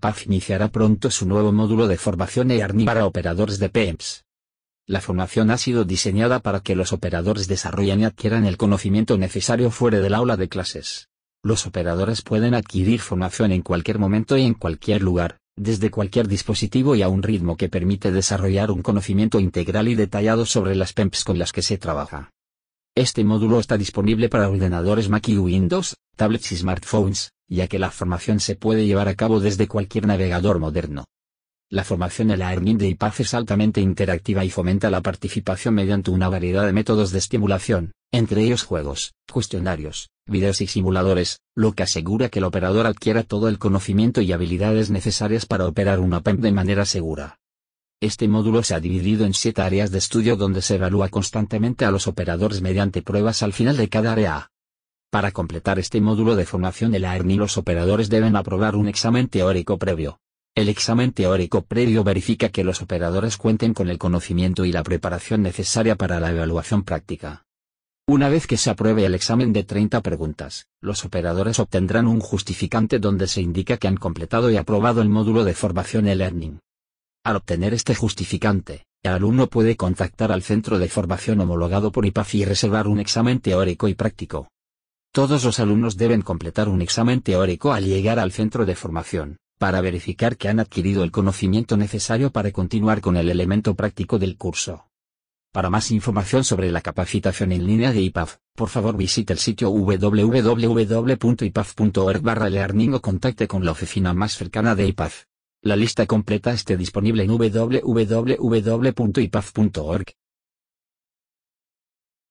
Paz iniciará pronto su nuevo módulo de formación e EARNI para operadores de PEMS. La formación ha sido diseñada para que los operadores desarrollen y adquieran el conocimiento necesario fuera del aula de clases. Los operadores pueden adquirir formación en cualquier momento y en cualquier lugar, desde cualquier dispositivo y a un ritmo que permite desarrollar un conocimiento integral y detallado sobre las PEMPs con las que se trabaja. Este módulo está disponible para ordenadores Mac y Windows, tablets y smartphones, ya que la formación se puede llevar a cabo desde cualquier navegador moderno. La formación en la ERNIN de IPAF es altamente interactiva y fomenta la participación mediante una variedad de métodos de estimulación, entre ellos juegos, cuestionarios, videos y simuladores, lo que asegura que el operador adquiera todo el conocimiento y habilidades necesarias para operar una PEM de manera segura. Este módulo se ha dividido en siete áreas de estudio donde se evalúa constantemente a los operadores mediante pruebas al final de cada área. Para completar este módulo de formación de la los operadores deben aprobar un examen teórico previo. El examen teórico previo verifica que los operadores cuenten con el conocimiento y la preparación necesaria para la evaluación práctica. Una vez que se apruebe el examen de 30 preguntas, los operadores obtendrán un justificante donde se indica que han completado y aprobado el módulo de formación e-learning. Al obtener este justificante, el alumno puede contactar al centro de formación homologado por IPAF y reservar un examen teórico y práctico. Todos los alumnos deben completar un examen teórico al llegar al centro de formación, para verificar que han adquirido el conocimiento necesario para continuar con el elemento práctico del curso. Para más información sobre la capacitación en línea de IPAF, por favor visite el sitio www.ipaf.org barra learning o contacte con la oficina más cercana de IPAF. La lista completa esté disponible en www.ipaf.org.